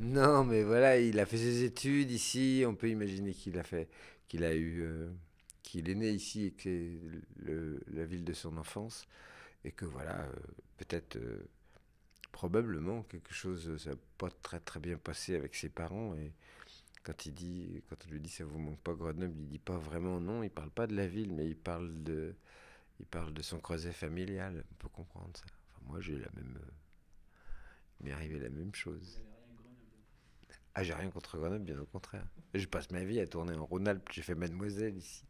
Non, mais voilà, il a fait ses études ici. On peut imaginer qu'il a fait, qu'il a eu, euh, qu'il est né ici et que le, la ville de son enfance et que voilà, euh, peut-être, euh, probablement quelque chose, ne s'est pas très très bien passé avec ses parents et quand il dit, quand on lui dit ça vous manque pas Grenoble, il dit pas vraiment non, il parle pas de la ville, mais il parle de, il parle de son creuset familial. On peut comprendre ça. moi, j'ai la même, il m'est arrivé la même chose. Ah, j'ai rien contre Grenoble, bien au contraire. Je passe ma vie à tourner en Rhône-Alpes, j'ai fait Mademoiselle ici.